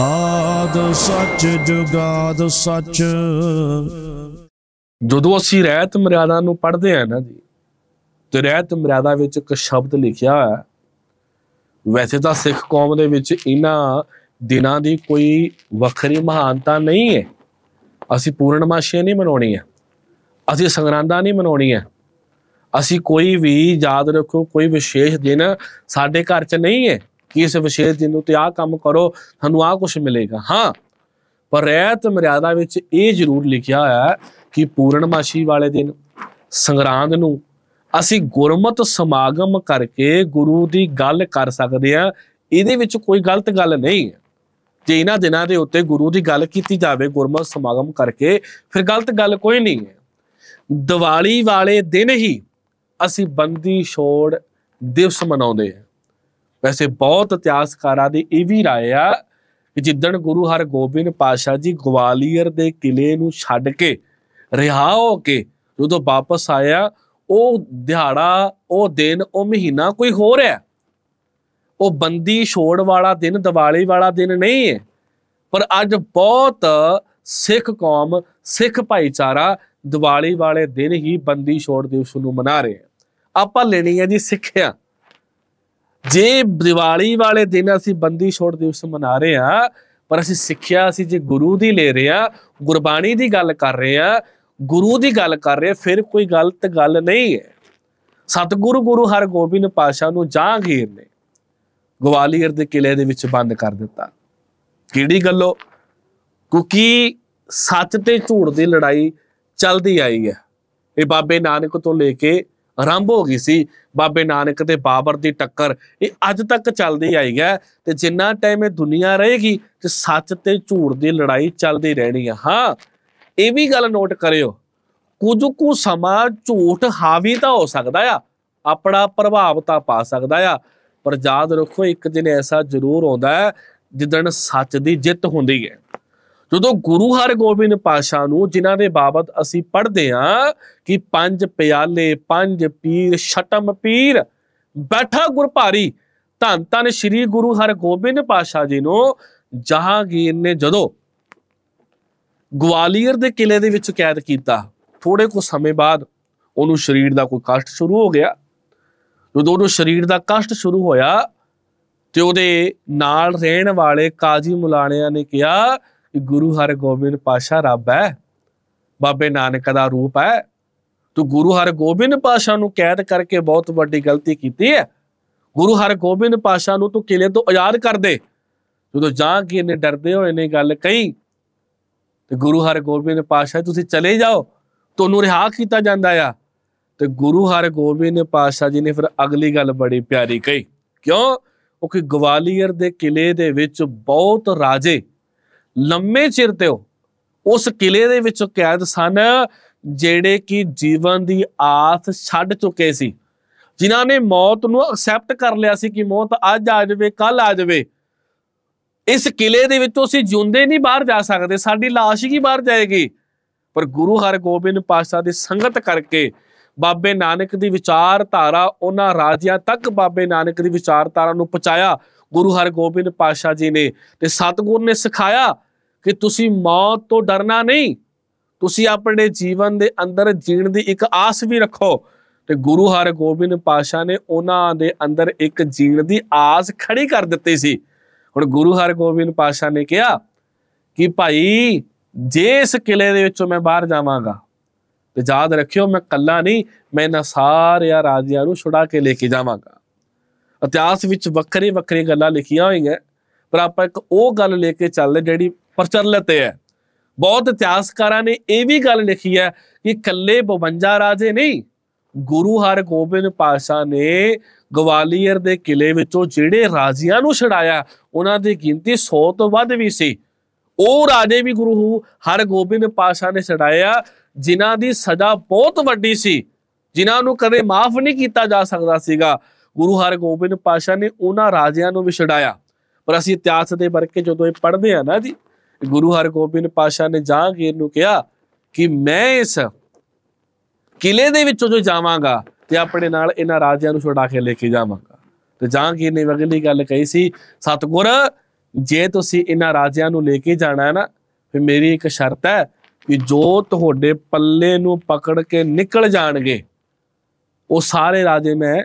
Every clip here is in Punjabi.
ਆਦ ਸੱਚ ਜੁਗਾਦ ਸੱਚ ਜਦੋਂ ਅਸੀਂ ਰਹਿਤ ਮਰਿਆਦਾ ਨੂੰ ਪੜ੍ਹਦੇ ਆ ਨਾ ਜੀ ਤੇ ਰਹਿਤ ਮਰਿਆਦਾ ਵਿੱਚ ਇੱਕ ਸ਼ਬਦ ਲਿਖਿਆ ਹੋਇਆ ਵੈਸੇ ਤਾਂ ਸਿੱਖ ਕੌਮ ਦੇ ਵਿੱਚ ਇਹਨਾਂ ਦਿਨਾਂ ਦੀ ਕੋਈ ਵੱਖਰੀ ਮਹਾਨਤਾ ਨਹੀਂ ਹੈ ਅਸੀਂ ਪੂਰਨਮਾਸ਼ੀ ਨਹੀਂ ਮਨਾਉਣੀ ਹੈ ਅਸੀਂ ਸੰਗਰਾਂਦਾ ਨਹੀਂ ਮਨਾਉਣੀ ਹੈ ਅਸੀਂ ਕੋਈ ਵੀ ਯਾਦ ਰੱਖੋ ਕੋਈ ਵਿਸ਼ੇਸ਼ ਦਿਨ ਸਾਡੇ ਘਰ 'ਚ ਨਹੀਂ ਹੈ ਕਿ ਇਸ ਵਿਸ਼ੇਸ਼ ਦਿਨ ਨੂੰ ਤੇ ਆਹ ਕੰਮ ਕਰੋ ਤੁਹਾਨੂੰ ਆਹ ਕੁਝ ਮਿਲੇਗਾ ਹਾਂ ਪਰ ਰੈਤ ਮਰਿਆਦਾ ਵਿੱਚ ਇਹ ਜ਼ਰੂਰ ਲਿਖਿਆ ਹੋਇਆ ਹੈ ਕਿ ਪੂਰਨਮਾਸ਼ੀ ਵਾਲੇ ਦਿਨ ਸੰਗਰਾਂਦ ਨੂੰ ਅਸੀਂ ਗੁਰਮਤ ਸਮਾਗਮ ਕਰਕੇ ਗੁਰੂ ਦੀ ਗੱਲ ਕਰ ਸਕਦੇ ਆ ਇਹਦੇ ਵਿੱਚ ਕੋਈ ਗਲਤ ਗੱਲ ਨਹੀਂ ਹੈ ਜੇ ਇਹਨਾਂ ਦਿਨਾਂ ਦੇ ਉੱਤੇ ਗੁਰੂ ਦੀ ਗੱਲ ਕੀਤੀ ਜਾਵੇ ਗੁਰਮਤ ਸਮਾਗਮ ਕਰਕੇ ਫਿਰ ਗਲਤ ਗੱਲ ਕੋਈ ਨਹੀਂ ਹੈ ਦੀਵਾਲੀ ਵਾਲੇ ਦਿਨ ਹੀ ਅਸੀਂ ਬੰਦੀ ਛੋੜ ਦਿਵਸ ਮਨਾਉਂਦੇ ਹਾਂ ਵੈਸੇ ਬਹੁਤ ਇਤਿਹਾਸਕਾਰਾਂ ਦੀ ਇਹ ਵੀ رائے ਆ ਕਿ ਜਿੱਦਣ ਗੁਰੂ ਹਰਗੋਬਿੰਦ ਪਾਸ਼ਾ ਜੀ ਗਵਾਲੀਅਰ ਦੇ ਕਿਲੇ ਨੂੰ ਛੱਡ ਕੇ ਰਿਹਾ ਹੋ ਕੇ ਜਦੋਂ ਵਾਪਸ ਆਇਆ ਉਹ ਦਿਹਾੜਾ ਉਹ ਦਿਨ ਉਹ ਮਹੀਨਾ ਕੋਈ ਹੋਰ ਹੈ ਉਹ ਬੰਦੀ ਛੋੜ ਵਾਲਾ ਦਿਨ ਦੀਵਾਲੀ ਵਾਲਾ ਦਿਨ ਨਹੀਂ ਹੈ ਪਰ ਅੱਜ ਬਹੁਤ ਸਿੱਖ ਕੌਮ ਸਿੱਖ ਭਾਈਚਾਰਾ ਦੀਵਾਲੀ ਵਾਲੇ ਦਿਨ ਹੀ ਬੰਦੀ ਛੋੜ ਦਿਵਸ ਨੂੰ ਮਨਾ ਰਹੇ ਆ ਆਪਾਂ ਲੈਣੀ ਹੈ ਜੀ ਸਿੱਖਿਆ ਜੇ ਦੀਵਾਲੀ ਵਾਲੇ ਦਿਨ ਅਸੀਂ ਬੰਦੀ ਛੋੜ ਦਿਵਸ ਮਨਾ ਰਹੇ ਆ ਪਰ ਅਸੀਂ ਸਿੱਖਿਆ ਅਸੀਂ ਜੇ ਗੁਰੂ ਦੀ ਲੈ ਰਹੇ ਆ ਗੁਰਬਾਣੀ ਦੀ ਗੱਲ ਕਰ ਰਹੇ ਆ ਗੁਰੂ ਦੀ ਗੱਲ ਕਰ ਰਹੇ ਫਿਰ ਕੋਈ ਗਲਤ ਗੱਲ ਨਹੀਂ ਹੈ ਸਤਿਗੁਰੂ ਗੁਰੂ ਹਰਗੋਬਿੰਦ ਪਾਸ਼ਾ ਨੂੰ ਜਾਂਗੀਰ ਨੇ ਗਵਾਲੀਅਰ ਦੇ ਕਿਲੇ ਦੇ ਵਿੱਚ ਬੰਦ ਕਰ ਦਿੱਤਾ ਕਿਹੜੀ ਗੱਲੋ ਕਿਉਂਕਿ ਸੱਚ ਤੇ ਝੂਠ ਦੀ ਲੜਾਈ ਚੱਲਦੀ ਆਈ ਹੈ ਇਹ ਬਾਬੇ ਨਾਨਕ ਤੋਂ ਲੈ ਕੇ ਆਰੰਭ ਹੋ ਗਈ ਸੀ ਬਾਬੇ ਨਾਨਕ ਤੇ ਬਾਬਰ ਦੀ ਟੱਕਰ ਇਹ ਅੱਜ ਤੱਕ ਚੱਲਦੀ ਆਈ ਹੈ ਤੇ ਜਿੰਨਾ ਟਾਈਮ ਇਹ ਦੁਨੀਆ ਰਹੇਗੀ ਤੇ ਸੱਚ ਤੇ ਝੂਠ ਦੀ ਲੜਾਈ ਚੱਲਦੀ ਰਹਿਣੀ ਆ ਹਾਂ ਇਹ ਵੀ ਗੱਲ ਨੋਟ ਕਰਿਓ ਕੁਝ ਕੁ ਸਮਾਂ ਝੂਠ ਹਾਵੀ ਤਾਂ ਹੋ ਸਕਦਾ ਆ ਆਪਣਾ ਪ੍ਰਭਾਵ ਤਾਂ ਪਾ ਸਕਦਾ ਆ ਪਰ ਯਾਦ ਰੱਖੋ ਇੱਕ ਦਿਨ ਐਸਾ ਜ਼ਰੂਰ ਆਉਂਦਾ ਹੈ ਜਿੱਦਣ ਸੱਚ ਦੀ ਜਿੱਤ ਹੁੰਦੀ ਹੈ ਜਦੋਂ ਗੁਰੂ ਹਰਗੋਬਿੰਦ ਪਾਸ਼ਾ ਨੂੰ ਜਿਨ੍ਹਾਂ ਦੇ ਬਾਬਤ ਅਸੀਂ ਪੜ੍ਹਦੇ ਹਾਂ ਕਿ ਪੰਜ ਪਿਆਲੇ ਪੰਜ ਪੀਰ ਛਟਮ ਪੀਰ ਬੈਠਾ ਗੁਰਪਾਰੀ ਧੰਨ ਧੰਨ ਸ੍ਰੀ ਗੁਰੂ ਹਰਗੋਬਿੰਦ ਪਾਸ਼ਾ ਜੀ ਨੂੰ ਜਹਾਂਗੀਰ ਨੇ ਜਦੋਂ ਗਵਾਲੀਅਰ ਦੇ ਕਿਲੇ ਦੇ ਵਿੱਚ ਕੈਦ ਕੀਤਾ ਥੋੜੇ ਕੁ ਸਮੇਂ ਬਾਅਦ ਉਹਨੂੰ ਸਰੀਰ ਦਾ ਕੋਈ ਕਸ਼ਟ ਸ਼ੁਰੂ ਹੋ ਗਿਆ ਜਦੋਂ ਉਹਨੂੰ ਸਰੀਰ ਦਾ ਕਸ਼ਟ ਸ਼ੁਰੂ ਹੋਇਆ ਤੇ ਉਹਦੇ ਨਾਲ ਰਹਿਣ ਵਾਲੇ ਕਾਜੀ ਮੁਲਾਣਿਆਂ ਨੇ ਕਿਹਾ ਕਿ ਗੁਰੂ ਹਰਗੋਬਿੰਦ ਪਾਸ਼ਾ ਰੱਬ ਹੈ ਬਾਬੇ ਨਾਨਕ ਦਾ ਰੂਪ ਹੈ ਤੂੰ ਗੁਰੂ ਹਰਗੋਬਿੰਦ ਪਾਸ਼ਾ ਨੂੰ ਕੈਦ ਕਰਕੇ ਬਹੁਤ ਵੱਡੀ ਗਲਤੀ ਕੀਤੀ ਹੈ ਗੁਰੂ ਹਰਗੋਬਿੰਦ ਪਾਸ਼ਾ ਨੂੰ ਤੂੰ ਕਿਲੇ ਤੋਂ ਆਜ਼ਾਦ ਕਰ ਦੇ ਜਦੋਂ ਜਾਂਗੀਰ ਨੇ ਡਰਦੇ ਹੋਏ ਨੇ ਗੱਲ ਕਹੀ ਤੇ ਗੁਰੂ ਹਰਗੋਬਿੰਦ ਪਾਸ਼ਾ ਤੁਸੀਂ ਚਲੇ ਜਾਓ ਤੁਹਾਨੂੰ ਰਿਹਾ ਕੀਤਾ ਜਾਂਦਾ ਆ ਤੇ ਗੁਰੂ ਹਰਗੋਬਿੰਦ ਪਾਸ਼ਾ ਜੀ ਨੇ ਫਿਰ ਅਗਲੀ ਗੱਲ ਬੜੀ ਪਿਆਰੀ ਕਹੀ ਕਿਉਂ ਉਹ ਕਿ ਗਵਾਲੀਅਰ ਦੇ ਕਿਲੇ ਦੇ ਵਿੱਚ ਬਹੁਤ ਰਾਜੇ ਲੰਮੇ ਚਿਰ ਤੇ ਉਹ ਉਸ ਕਿਲੇ ਦੇ ਵਿੱਚ ਕੈਦ ਸਨ ਜਿਹੜੇ ਕਿ ਜੀਵਨ ਦੀ ਆਸ ਛੱਡ ਚੁੱਕੇ ਸੀ ਜਿਨ੍ਹਾਂ ਨੇ ਮੌਤ ਨੂੰ ਐਕਸੈਪਟ ਕਰ ਲਿਆ ਸੀ ਕਿ ਮੌਤ ਅੱਜ ਆ ਜਾਵੇ ਕੱਲ ਆ ਜਾਵੇ ਇਸ ਕਿਲੇ ਦੇ ਵਿੱਚੋਂ ਅਸੀਂ ਜਿਉਂਦੇ ਨਹੀਂ ਬਾਹਰ ਜਾ ਸਕਦੇ ਸਾਡੀ লাশ ਹੀ ਬਾਹਰ ਜਾਏਗੀ ਪਰ ਗੁਰੂ ਹਰਗੋਬਿੰਦ ਪਾਤਸ਼ਾਹ ਦੀ ਸੰਗਤ ਕਰਕੇ ਬਾਬੇ ਨਾਨਕ ਦੀ ਵਿਚਾਰਧਾਰਾ ਉਹਨਾਂ ਰਾਜਿਆਂ ਤੱਕ ਬਾਬੇ ਨਾਨਕ ਦੀ ਵਿਚਾਰਧਾਰਾ ਨੂੰ ਪਹੁੰਚਾਇਆ ਗੁਰੂ ਹਰਗੋਬਿੰਦ ਪਾਤਸ਼ਾਹ ਜੀ ਨੇ ਤੇ ਸਤਗੁਰ ਨੇ ਸਿਖਾਇਆ ਕਿ ਤੁਸੀਂ ਮੌਤ ਤੋਂ ਡਰਨਾ ਨਹੀਂ ਤੁਸੀਂ ਆਪਣੇ ਜੀਵਨ ਦੇ ਅੰਦਰ ਜੀਣ ਦੀ ਇੱਕ ਆਸ ਵੀ ਰੱਖੋ ਤੇ ਗੁਰੂ ਹਰਗੋਬਿੰਦ ਪਾਸ਼ਾ ਨੇ ਉਹਨਾਂ ਦੇ ਅੰਦਰ ਇੱਕ ਜੀਣ ਦੀ ਆਸ ਖੜੀ ਕਰ ਦਿੱਤੀ ਸੀ ਹੁਣ ਗੁਰੂ ਹਰਗੋਬਿੰਦ ਪਾਸ਼ਾ ਨੇ ਕਿਹਾ ਕਿ ਭਾਈ ਜੇ ਇਸ ਕਿਲੇ ਦੇ ਵਿੱਚੋਂ ਮੈਂ ਬਾਹਰ ਜਾਵਾਂਗਾ ਤੇ ਯਾਦ ਰੱਖਿਓ ਮੈਂ ਕੱਲਾ ਨਹੀਂ ਮੈਂ ਇਹਨਾਂ ਸਾਰਿਆਂ ਰਾਜਿਆਂ ਨੂੰ ਛੁਡਾ ਕੇ ਲੈ ਕੇ ਜਾਵਾਂਗਾ ਇਤਿਹਾਸ ਵਿੱਚ ਵੱਖਰੀ ਵੱਖਰੀ ਗੱਲਾਂ ਲਿਖੀਆਂ ਹੋਈਆਂ ਪਰ ਆਪਾਂ ਇੱਕ ਉਹ ਗੱਲ ਲੈ ਕੇ ਚੱਲਦੇ ਜਿਹੜੀ ਪ੍ਰਚਲਿਤ ਹੈ ਬਹੁਤ ਇਤਿਹਾਸਕਾਰਾਂ ਨੇ ਇਹ ਵੀ ਗੱਲ ਲਿਖੀ ਹੈ ਕਿ ਕੱਲੇ 52 ਰਾਜੇ ਨਹੀਂ ਗੁਰੂ ਹਰਗੋਬਿੰਦ ਪਾਸ਼ਾ ਨੇ ਗਵਾਲੀਅਰ ਦੇ ਕਿਲੇ ਵਿੱਚੋਂ ਜਿਹੜੇ ਰਾਜਿਆਂ ਨੂੰ ਛਡਾਇਆ ਉਹਨਾਂ ਦੀ ਗਿਣਤੀ 100 ਤੋਂ ਵੱਧ ਵੀ ਸੀ ਉਹ ਰਾਜੇ ਵੀ ਗੁਰੂ ਹਰਗੋਬਿੰਦ ਪਾਸ਼ਾ ਨੇ ਛਡਾਇਆ ਜਿਨ੍ਹਾਂ ਦੀ ਸਜ਼ਾ ਬਹੁਤ ਵੱਡੀ ਸੀ ਜਿਨ੍ਹਾਂ ਨੂੰ ਕਦੇ ਮਾਫ ਨਹੀਂ ਕੀਤਾ ਜਾ ਸਕਦਾ ਸੀਗਾ ਗੁਰੂ ਹਰਗੋਬਿੰਦ ਪਾਸ਼ਾ ਨੇ ਉਹਨਾਂ ਰਾਜਿਆਂ ਨੂੰ ਵੀ ਛਡਾਇਆ ਪਰ ਅਸੀਂ ਇਤਿਹਾਸ ਦੇ ਵਰਕੇ ਜਦੋਂ ਇਹ ਪੜ੍ਹਦੇ ਆ ਨਾ ਜੀ ਗੁਰੂ ਹਰਗੋਬਿੰਦ ਪਾਸ਼ਾ ਨੇ ਜਹਾਂਗੀਰ ਨੂੰ ਕਿਹਾ ਕਿ ਮੈਂ ਇਸ ਕਿਲੇ ਦੇ ਵਿੱਚੋਂ ਜੋ ਜਾਵਾਂਗਾ ਤੇ ਆਪਣੇ ਨਾਲ ਇਹਨਾਂ ਰਾਜਿਆਂ ਨੂੰ ਛੁਡਾ ਕੇ ਲੈ ਕੇ ਜਾਵਾਂਗਾ ਤੇ ਜਹਾਂਗੀਰ ਨੇ ਅਗਲੀ ਗੱਲ ਕਹੀ ਸੀ ਸਤਗੁਰ ਜੇ ਤੁਸੀਂ ਇਹਨਾਂ ਰਾਜਿਆਂ ਨੂੰ ਲੈ ਕੇ ਜਾਣਾ ਹੈ ਨਾ ਫਿਰ ਮੇਰੀ ਇੱਕ ਸ਼ਰਤ ਹੈ ਕਿ ਜੋ ਤੁਹਾਡੇ ਪੱਲੇ ਨੂੰ ਪਕੜ ਕੇ ਨਿਕਲ ਜਾਣਗੇ ਉਹ ਸਾਰੇ ਰਾਜੇ ਮੈਂ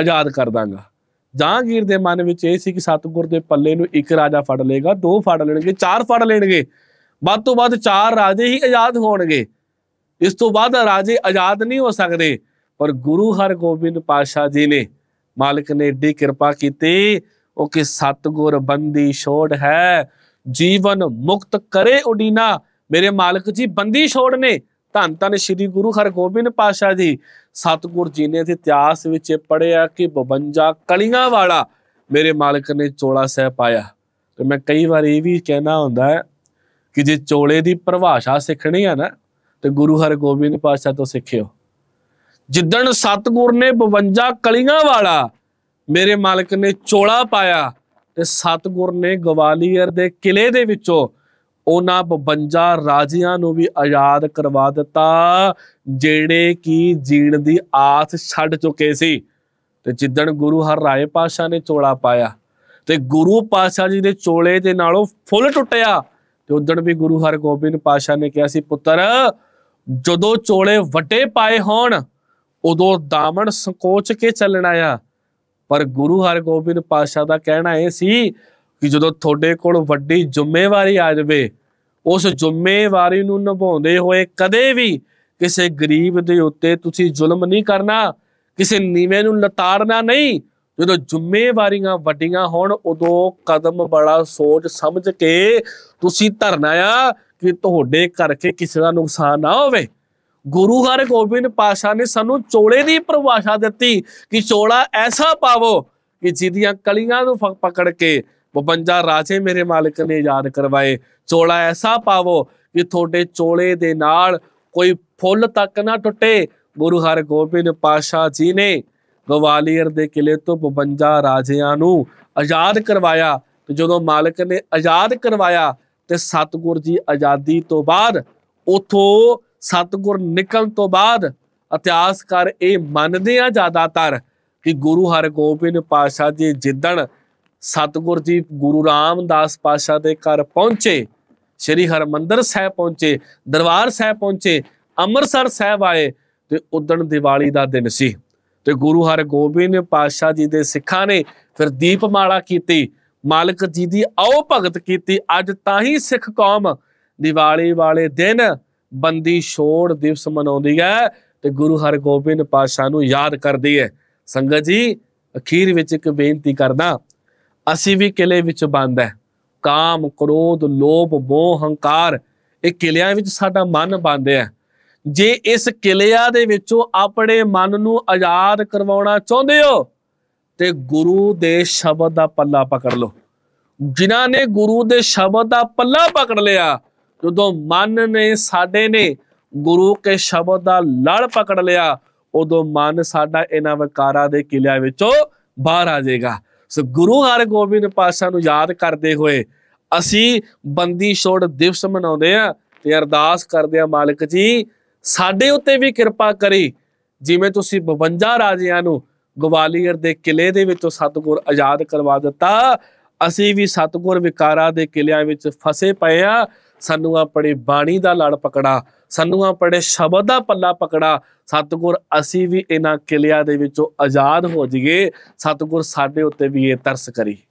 ਆਜ਼ਾਦ ਕਰ ਦਾਂਗਾ ਜਹਾਂਗੀਰ ਦੇ ਮਨ ਵਿੱਚ ਇਹ ਸੀ ਕਿ ਸਤਗੁਰ ਦੇ ਪੱਲੇ ਨੂੰ ਇੱਕ ਰਾਜਾ ਫੜ ਲੇਗਾ ਦੋ ਫੜ ਲੈਣਗੇ ਚਾਰ ਫੜ ਲੈਣਗੇ ਵੱਧ ਤੋਂ ਵੱਧ ਚਾਰ ਰਾਜੇ ਹੀ ਆਜ਼ਾਦ ਹੋਣਗੇ ਇਸ ਤੋਂ ਬਾਅਦ ਰਾਜੇ ਆਜ਼ਾਦ ਨਹੀਂ ਹੋ ਸਕਦੇ ਪਰ ਗੁਰੂ ਹਰਗੋਬਿੰਦ ਪਾਸ਼ਾ ਜੀ ਨੇ ਮਾਲਕ ਨੇ ਏਡੀ ਕਿਰਪਾ ਕੀਤੀ ਉਹ ਕਿ ਸਤਗੁਰ ਬੰਦੀ ਛੋੜ ਹੈ ਜੀਵਨ ਮੁਕਤ ਕਰੇ ਉਡੀਨਾ ਮੇਰੇ ਮਾਲਕ ਜੀ ਬੰਦੀ ਛੋੜ ਨੇ ਧੰਨ ਧੰਨ ਸ੍ਰੀ ਗੁਰੂ ਹਰਗੋਬਿੰਦ ਪਾਸ਼ਾ ਜੀ ਸਤਗੁਰ ਜੀ ਨੇ ਇਤਿਹਾਸ ਵਿੱਚ ਪੜਿਆ ਕਿ 52 ਕਲੀਆਂ ਵਾਲਾ ਮੇਰੇ ਮਾਲਕ ਨੇ ਚੋਲਾ ਸਹਿ ਪਾਇਆ ਤੇ ਮੈਂ ਕਈ ਵਾਰ ਇਹ ਵੀ ਕਹਿਣਾ ਹੁੰਦਾ ਹੈ ਕਿ ਜੇ ਚੋਲੇ ਦੀ ਪਰਿਭਾਸ਼ਾ ਸਿੱਖਣੀ ਆ ਨਾ ਤੇ ਗੁਰੂ ਹਰਗੋਬਿੰਦ ਪਾਸ਼ਾ ਤੋਂ ਸਿੱਖਿਓ ਜਿੱਦਣ ਸਤਗੁਰ ਨੇ 52 ਕਲੀਆਂ ਵਾਲਾ ਮੇਰੇ ਮਾਲਕ ਨੇ ਚੋਲਾ ਪਾਇਆ ਤੇ ਸਤਗੁਰ ਨੇ ਗਵਾਲੀਅਰ ਦੇ ਕਿਲੇ ਦੇ ਵਿੱਚੋਂ ਉਹਨਾਂ 52 ਰਾਜਿਆਂ ਨੂੰ ਵੀ ਆਜ਼ਾਦ ਕਰਵਾ ਦਿੱਤਾ ਜਿਹੜੇ ਕਿ ਜੀਣ ਦੀ ਆਸ ਛੱਡ ਚੁੱਕੇ ਸੀ ਤੇ ਜਿੱਦਣ ਗੁਰੂ ਰਾਏ ਪਾਸ਼ਾ ਨੇ ਚੋਲਾ ਪਾਇਆ ਤੇ ਗੁਰੂ ਪਾਸ਼ਾ ਜੀ ਦੇ ਚੋਲੇ ਦੇ ਉਹ ਫੁੱਲ ਟੁੱਟਿਆ ਤੇ ਉਦੋਂ ਵੀ ਗੁਰੂ ਹਰਗੋਬਿੰਦ ਪਾਸ਼ਾ ਨੇ ਕਿਹਾ ਸੀ ਪੁੱਤਰ ਜਦੋਂ ਚੋਲੇ ਵਟੇ ਪਾਏ ਹੋਣ ਉਦੋਂ ਦਾਮਣ ਸੰਕੋਚ ਕੇ ਚੱਲਣਾ ਆ ਪਰ ਗੁਰੂ ਹਰਗੋਬਿੰਦ ਪਾਸ਼ਾ ਦਾ ਕਹਿਣਾ ਇਹ ਸੀ ਕਿ ਜਦੋਂ ਤੁਹਾਡੇ ਕੋਲ ਵੱਡੀ ਜ਼ਿੰਮੇਵਾਰੀ ਆ ਜਾਵੇ ਉਸ ਜ਼ਿੰਮੇਵਾਰੀ ਨੂੰ ਨਿਭਾਉਂਦੇ ਹੋਏ ਕਦੇ ਵੀ ਕਿਸੇ ਗਰੀਬ ਦੇ ਉੱਤੇ ਤੁਸੀਂ ਜ਼ੁਲਮ ਨਹੀਂ ਕਰਨਾ ਕਿਸੇ ਨੀਵੇਂ ਨੂੰ ਲਤਾੜਨਾ ਨਹੀਂ ਜਦੋਂ ਜ਼ਿੰਮੇਵਾਰੀਆਂ ਵੱਡੀਆਂ ਹੋਣ ਉਦੋਂ ਕਦਮ ਬੜਾ ਸੋਚ ਸਮਝ ਕੇ ਤੁਸੀਂ ਧਰਨਾ ਆ ਕਿ ਤੁਹਾਡੇ ਕਰਕੇ ਕਿਸੇ ਦਾ ਨੁਕਸਾਨ ਨਾ ਹੋਵੇ ਗੁਰੂ ਹਰਗੋਬਿੰਦ ਪਾਸ਼ਾ ਨੇ ਸਾਨੂੰ ਚੋਲੇ ਦੀ ਪਰਿਭਾਸ਼ਾ ਦਿੱਤੀ ਕਿ ਚੋਲਾ ਐਸਾ ਪਾਵੋ ਕਿ ਜਿਹਦੀਆਂ ਕਲੀਆਂ ਨੂੰ ਪਕੜ ਕੇ 52 ਰਾਜੇ ਮੇਰੇ ਮਾਲਕ ਨੇ ਯਾਦ ਕਰਵਾਏ ਚੋਲਾ ਐਸਾ ਪਾਵੋ ਕਿ ਤੁਹਾਡੇ ਚੋਲੇ ਦੇ ਨਾਲ ਕੋਈ ਫੁੱਲ ਤੱਕ ਨਾ ਟੁੱਟੇ ਗੁਰੂ ਹਰਗੋਬਿੰਦ ਪਾਸ਼ਾ ਜੀ ਨੇ ਗਵਾਲੀਅਰ ਦੇ ਕਿਲੇ ਤੋਂ 52 ਰਾਜਿਆਂ ਨੂੰ ਆਜ਼ਾਦ ਕਰਵਾਇਆ ਤੇ ਜਦੋਂ ਮਾਲਕ ਨੇ ਆਜ਼ਾਦ ਕਰਵਾਇਆ ਤੇ ਸਤਗੁਰ ਜੀ ਆਜ਼ਾਦੀ ਤੋਂ ਬਾਅਦ ਉਥੋਂ ਸਤਗੁਰ ਨਿਕਲਣ ਤੋਂ ਬਾਅਦ ਇਤਿਹਾਸਕਾਰ ਇਹ ਮੰਨਦੇ ਆ ਜ਼ਿਆਦਾਤਰ ਕਿ ਗੁਰੂ ਹਰਗੋਬਿੰਦ ਪਾਸ਼ਾ ਜੀ ਜਿੱਦਣ ਸਤਗੁਰ ਜੀ ਗੁਰੂ ਰਾਮਦਾਸ ਪਾਸ਼ਾ ਦੇ ਘਰ ਪਹੁੰਚੇ ਸ੍ਰੀ ਹਰਮੰਦਰ ਸਾਹਿਬ ਪਹੁੰਚੇ ਦਰਬਾਰ ਸਾਹਿਬ ਪਹੁੰਚੇ ਅੰਮ੍ਰਿਤਸਰ ਸਾਹਿਬ ਆਏ ਤੇ ਉਦਣ ਦੀਵਾਲੀ ਦਾ ਦਿਨ ਸੀ ਤੇ ਗੁਰੂ ਹਰਗੋਬਿੰਦ ਪਾਸ਼ਾ ਜੀ ਦੇ ਸਿੱਖਾਂ ਨੇ ਫਿਰ ਦੀਪਮਾਲਾ ਕੀਤੀ ਮਾਲਕ ਜੀ ਦੀ ਆਉ ਭਗਤ ਕੀਤੀ ਅੱਜ ਤਾਂ ਹੀ ਸਿੱਖ ਕੌਮ ਦੀਵਾਲੀ ਵਾਲੇ ਦਿਨ ਬੰਦੀ ਛੋੜ ਦਿਵਸ ਮਨਾਉਂਦੀ ਹੈ ਤੇ ਗੁਰੂ ਹਰਗੋਬਿੰਦ ਪਾਸ਼ਾ ਨੂੰ ਯਾਦ ਕਰਦੀ ਹੈ ਸੰਗਤ ਜੀ ਅਖੀਰ ਵਿੱਚ ਇੱਕ ਬੇਨਤੀ ਕਰਦਾ ਅਸੀਂ ਵੀ ਕਿਲੇ ਵਿੱਚ ਬੰਦ ਹੈ ਕਾਮ ਕ੍ਰੋਧ ਲੋਭ ਮੋਹ ਹੰਕਾਰ ਇਹ ਕਿਲਿਆਂ ਵਿੱਚ ਸਾਡਾ ਮਨ ਬੰਦਿਆ ਜੇ ਇਸ ਕਿਲਿਆ ਦੇ ਵਿੱਚੋਂ ਆਪਣੇ ਮਨ ਨੂੰ ਆਜ਼ਾਦ ਕਰਵਾਉਣਾ ਚਾਹੁੰਦੇ ਹੋ ਤੇ ਗੁਰੂ ਦੇ ਸ਼ਬਦ ਦਾ ਪੱਲਾ ਪਕੜ ਲਓ ਜਿਨ੍ਹਾਂ ਨੇ ਗੁਰੂ ਦੇ ਸ਼ਬਦ ਦਾ ਪੱਲਾ ਪਕੜ ਲਿਆ ਜਦੋਂ ਮਨ ਨੇ ਸਾਡੇ ਨੇ ਗੁਰੂ ਕੇ ਸ਼ਬਦ ਦਾ ਲੜ ਪਕੜ ਲਿਆ ਉਦੋਂ ਮਨ ਸਾਡਾ ਇਹਨਾਂ ਵਿਕਾਰਾਂ ਦੇ ਕਿਲਿਆ ਵਿੱਚੋਂ ਬਾਹਰ ਆ ਜਾਏਗਾ ਸੋ ਗੁਰੂ ਹਰਗੋਬਿੰਦ ਗੋਬਿੰਦ ਪਾਤਸ਼ਾਹ ਨੂੰ ਯਾਦ ਕਰਦੇ ਹੋਏ ਅਸੀਂ ਬੰਦੀ ਛੋੜ ਦਿਵਸ ਮਨਾਉਂਦੇ ਆ ਤੇ ਅਰਦਾਸ ਕਰਦੇ ਆ ਮਾਲਕ ਜੀ ਸਾਡੇ ਉੱਤੇ ਵੀ ਕਿਰਪਾ ਕਰੀ ਜਿਵੇਂ ਤੁਸੀਂ 52 ਰਾਜਿਆਂ ਨੂੰ ਗਵਾਲੀਅਰ ਦੇ ਕਿਲੇ ਦੇ ਵਿੱਚੋਂ ਸਤਗੁਰ ਆਜ਼ਾਦ ਕਰਵਾ ਦਿੱਤਾ ਅਸੀਂ ਵੀ ਸਤਗੁਰ ਵਿਕਾਰਾ ਦੇ ਕਿਲਿਆਂ ਵਿੱਚ ਫਸੇ ਪਏ ਆ ਸਾਨੂੰ ਆਪਣੇ ਬਾਣੀ ਦਾ ਲੜ ਪਕੜਾ ਸਾਨੂੰ ਆਪਣੇ ਸ਼ਬਦ ਦਾ ਪੱਲਾ ਪਕੜਾ ਸਤਗੁਰ ਅਸੀਂ ਵੀ ਇਹਨਾਂ ਕਿਲਿਆਂ ਦੇ ਵਿੱਚੋਂ ਆਜ਼ਾਦ ਹੋ ਜਾਈਏ ਸਤਗੁਰ ਸਾਡੇ ਉੱਤੇ ਵੀ ਇਹ ਤਰਸ ਕਰੀ